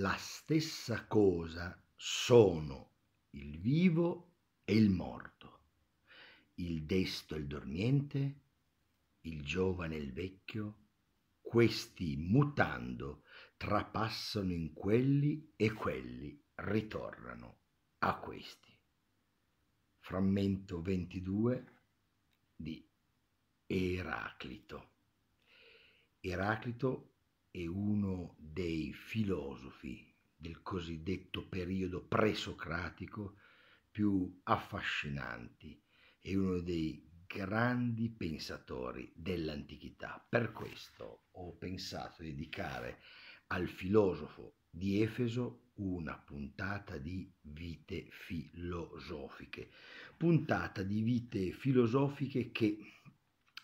la stessa cosa sono il vivo e il morto, il desto e il dormiente, il giovane e il vecchio, questi mutando trapassano in quelli e quelli ritornano a questi. Frammento 22 di Eraclito. Eraclito è uno dei filosofi del cosiddetto periodo presocratico più affascinanti, e uno dei grandi pensatori dell'antichità. Per questo ho pensato di dedicare al filosofo di Efeso una puntata di vite filosofiche, puntata di vite filosofiche che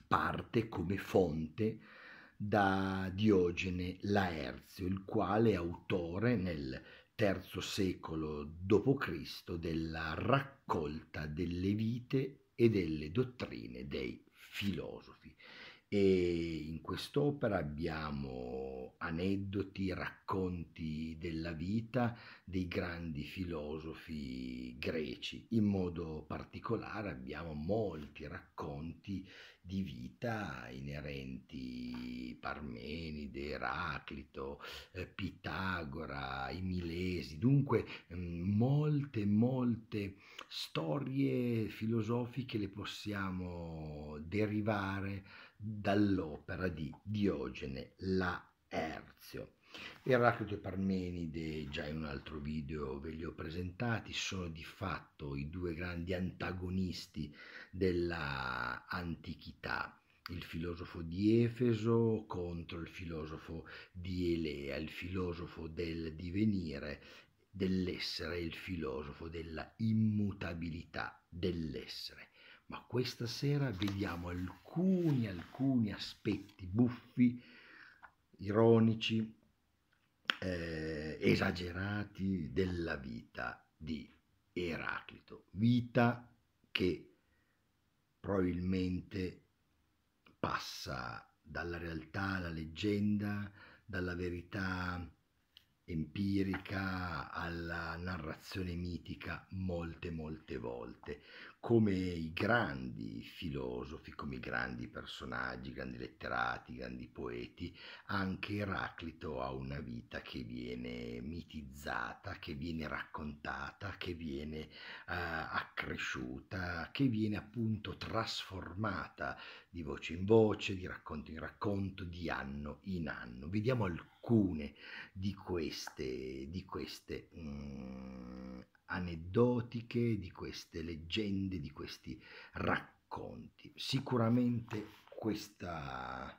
parte come fonte da Diogene Laerzio, il quale è autore nel III secolo d.C. della raccolta delle vite e delle dottrine dei filosofi e in quest'opera abbiamo aneddoti, racconti della vita dei grandi filosofi greci. In modo particolare abbiamo molti racconti di vita inerenti Parmenide, Eraclito, eh, Pitagora, i Milesi, dunque mm, molte molte storie filosofiche le possiamo derivare dall'opera di Diogene Laerzio. Eraclito e Parmenide, già in un altro video ve li ho presentati, sono di fatto i due grandi antagonisti dell'antichità il filosofo di Efeso contro il filosofo di Elea, il filosofo del divenire, dell'essere, il filosofo della immutabilità dell'essere ma questa sera vediamo alcuni, alcuni aspetti buffi, ironici, eh, esagerati della vita di Eraclito, vita che probabilmente passa dalla realtà alla leggenda, dalla verità empirica alla narrazione mitica molte molte volte come i grandi filosofi come i grandi personaggi i grandi letterati i grandi poeti anche Eraclito ha una vita che viene mitizzata che viene raccontata che viene eh, accresciuta che viene appunto trasformata di voce in voce di racconto in racconto di anno in anno vediamo alcuni alcune di queste, di queste mh, mm, aneddotiche, di queste leggende, di questi racconti. Sicuramente questa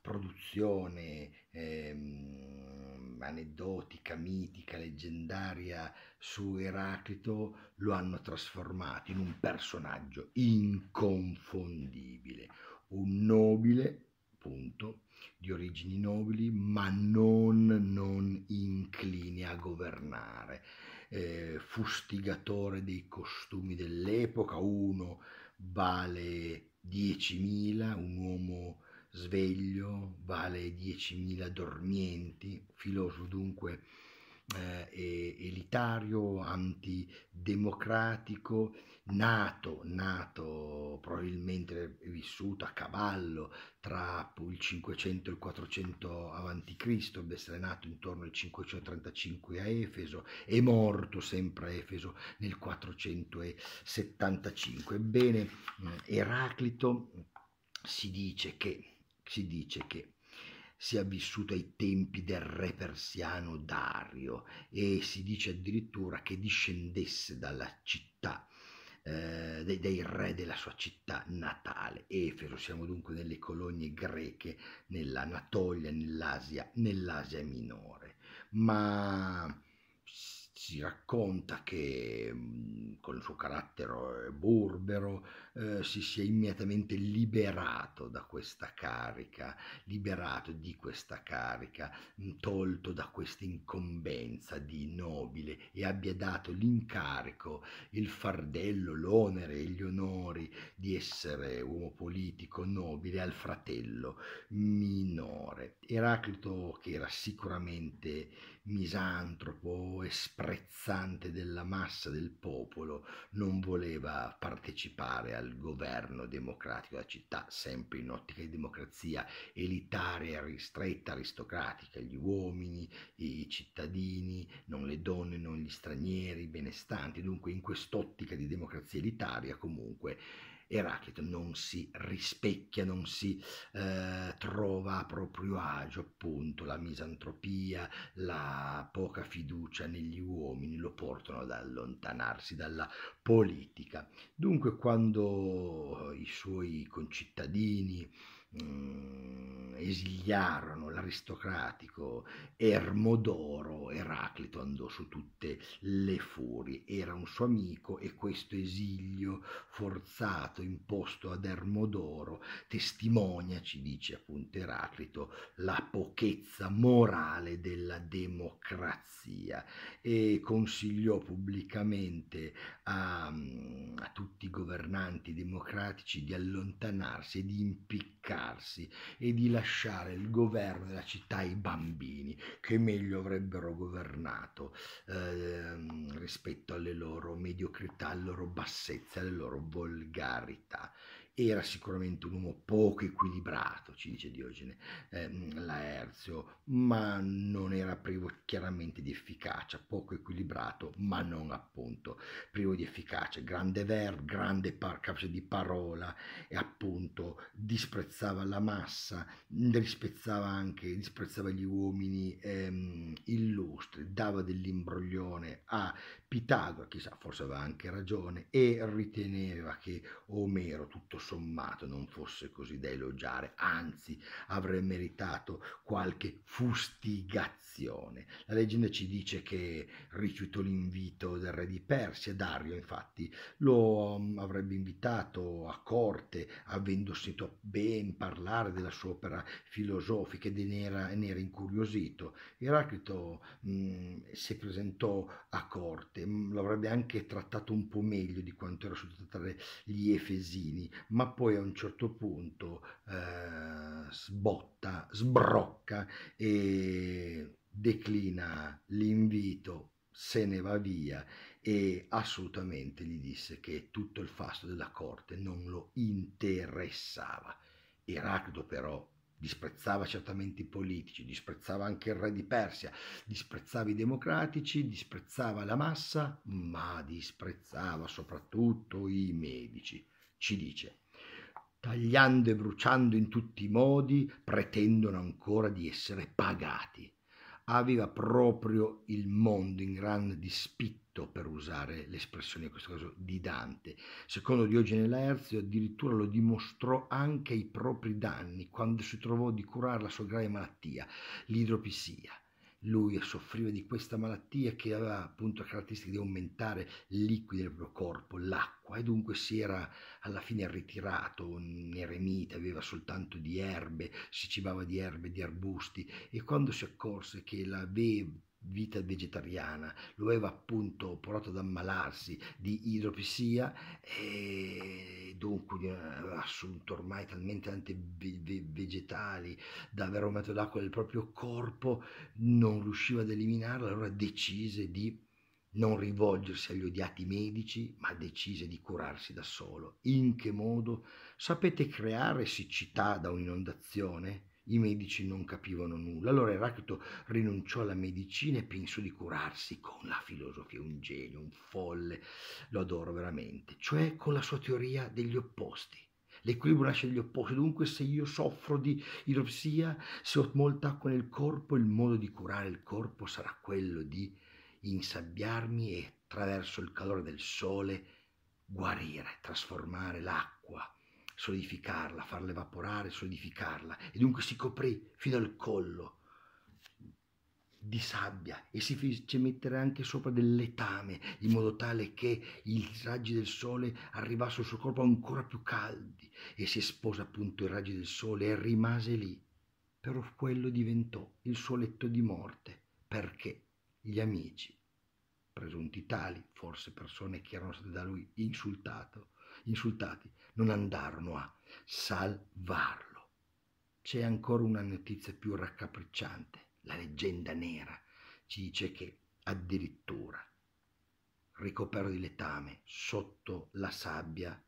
produzione ehm, aneddotica, mitica, leggendaria su Eraclito lo hanno trasformato in un personaggio inconfondibile, un nobile appunto, di origini nobili, ma non, non incline a governare. Eh, fustigatore dei costumi dell'epoca, uno vale 10.000, un uomo sveglio vale 10.000 dormienti, filosofo dunque eh, elitario, antidemocratico, nato, nato probabilmente vissuto a cavallo tra il 500 e il 400 a.C., deve essere nato intorno al 535 a Efeso e morto sempre a Efeso nel 475. Ebbene, eh, Eraclito si dice che, si dice che sia vissuto ai tempi del re persiano Dario e si dice addirittura che discendesse dalla città eh, dei, dei, re della sua città natale, Efeso, siamo dunque nelle colonie greche, nell'Anatolia, nell'Asia, nell'Asia minore. Ma ci racconta che mm, con il suo carattere eh, burbero eh, si sia immediatamente liberato da questa carica, liberato di questa carica, mm, tolto da questa incombenza di nobile e abbia dato l'incarico, il fardello, l'onere e gli onori di essere uomo politico nobile al fratello minore. Eraclito che era sicuramente misantropo e sprezzato sprezzante della massa del popolo non voleva partecipare al governo democratico della città, sempre in ottica di democrazia elitaria, ristretta, aristocratica, gli uomini, i cittadini, non le donne, non gli stranieri, i benestanti, dunque in quest'ottica di democrazia elitaria comunque Eraclito non si rispecchia, non si eh, trova a proprio agio, appunto la misantropia, la poca fiducia negli uomini lo portano ad allontanarsi dalla politica. Dunque quando i suoi concittadini mm, esiliarono l'aristocratico Ermodoro, Eraclito andò su tutte le furie, era un suo amico e questo esilio forzato imposto ad Ermodoro testimonia, ci dice appunto Eraclito, la pochezza morale della democrazia e consigliò pubblicamente a, mm, a tutti i governanti democratici di allontanarsi e di impiccare allontanarsi e di lasciare il governo della città ai bambini che meglio avrebbero governato eh, rispetto alle loro mediocrità, alle loro bassezze, alle loro volgarità. Era sicuramente un uomo poco equilibrato, ci dice Diogene ehm, Laerzio, ma non era privo chiaramente di efficacia, poco equilibrato, ma non appunto privo di efficacia. Grande verbo, grande par- capacità di parola e appunto disprezzava la massa, disprezzava anche, disprezzava gli uomini ehm, illustri, dava dell'imbroglione a Pitagora, chissà, forse aveva anche ragione, e riteneva che Omero, tutto sommato non fosse così da elogiare, anzi avrei meritato qualche fustigazione. La leggenda ci dice che rifiutò l'invito del re di Persia, Dario infatti lo um, avrebbe invitato a corte avendo sentito ben parlare della sua opera filosofica ed ne era, ne era incuriosito. Eraclito mh, mm, si presentò a corte, mm, lo avrebbe anche trattato un po' meglio di quanto era successo tra gli Efesini, ma poi a un certo punto eh, sbotta, sbrocca e declina l'invito, se ne va via e assolutamente gli disse che tutto il fasto della corte non lo interessava. Eraclito però disprezzava certamente i politici, disprezzava anche il re di Persia, disprezzava i democratici, disprezzava la massa, ma disprezzava soprattutto i medici, ci dice tagliando e bruciando in tutti i modi, pretendono ancora di essere pagati. Aveva proprio il mondo in gran dispitto, per usare l'espressione in questo caso di Dante. Secondo Diogene Laerzio addirittura lo dimostrò anche ai propri danni quando si trovò di curare la sua grave malattia, l'idropisia lui soffriva di questa malattia che aveva appunto la caratteristica di aumentare il liquido del proprio corpo, l'acqua, e dunque si era alla fine ritirato, un eremita, aveva soltanto di erbe, si cibava di erbe, di arbusti, e quando si accorse che la vita vegetariana lo aveva appunto portato ad ammalarsi di idropisia, e eh, dunque aveva eh, assunto ormai talmente tante vegetali da aver aumentato l'acqua del proprio corpo, non riusciva ad eliminarla, allora decise di non rivolgersi agli odiati medici, ma decise di curarsi da solo. In che modo? Sapete creare siccità da un'inondazione? I medici non capivano nulla. Allora Eraclito rinunciò alla medicina e pensò di curarsi con la filosofia, un genio, un folle, lo adoro veramente, cioè con la sua teoria degli opposti. L'equilibrio nasce dagli opposti, dunque se io soffro di idropsia, se ho molta acqua nel corpo, il modo di curare il corpo sarà quello di insabbiarmi e attraverso il calore del sole guarire, trasformare l'acqua solidificarla, farla evaporare, solidificarla, e dunque si coprì fino al collo di sabbia e si fece mettere anche sopra del letame in modo tale che i raggi del sole arrivassero sul suo corpo ancora più caldi e si espose appunto ai raggi del sole e rimase lì. Però quello diventò il suo letto di morte perché gli amici, presunti tali, forse persone che erano state da lui insultate, insultati, non andarono a salvarlo. C'è ancora una notizia più raccapricciante, la leggenda nera ci dice che addirittura ricopero di letame sotto la sabbia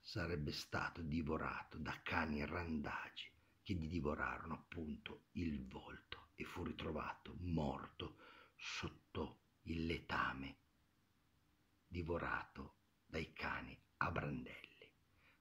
sarebbe stato divorato da cani randagi che gli divorarono appunto il volto e fu ritrovato morto sotto il letame, divorato dai cani a brandelli.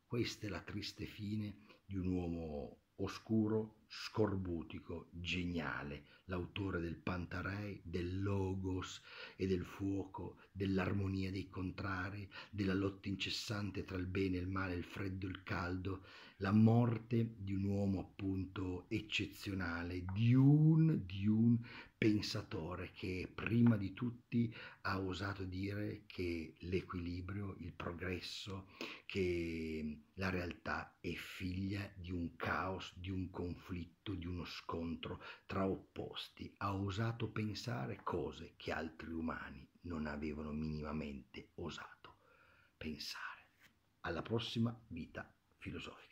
Questa è la triste fine di un uomo oscuro, scorbutico, geniale, l'autore del Pantarei, del Logos e del fuoco, dell'armonia dei contrari, della lotta incessante tra il bene e il male, il freddo e il caldo, la morte di un uomo appunto eccezionale, di un, di un pensatore che prima di tutti ha osato dire che l'equilibrio, il progresso, che mm, la realtà è figlia di un caos, di un conflitto, di uno scontro tra opposti. Ha osato pensare cose che altri umani non avevano minimamente osato pensare. Alla prossima vita filosofica.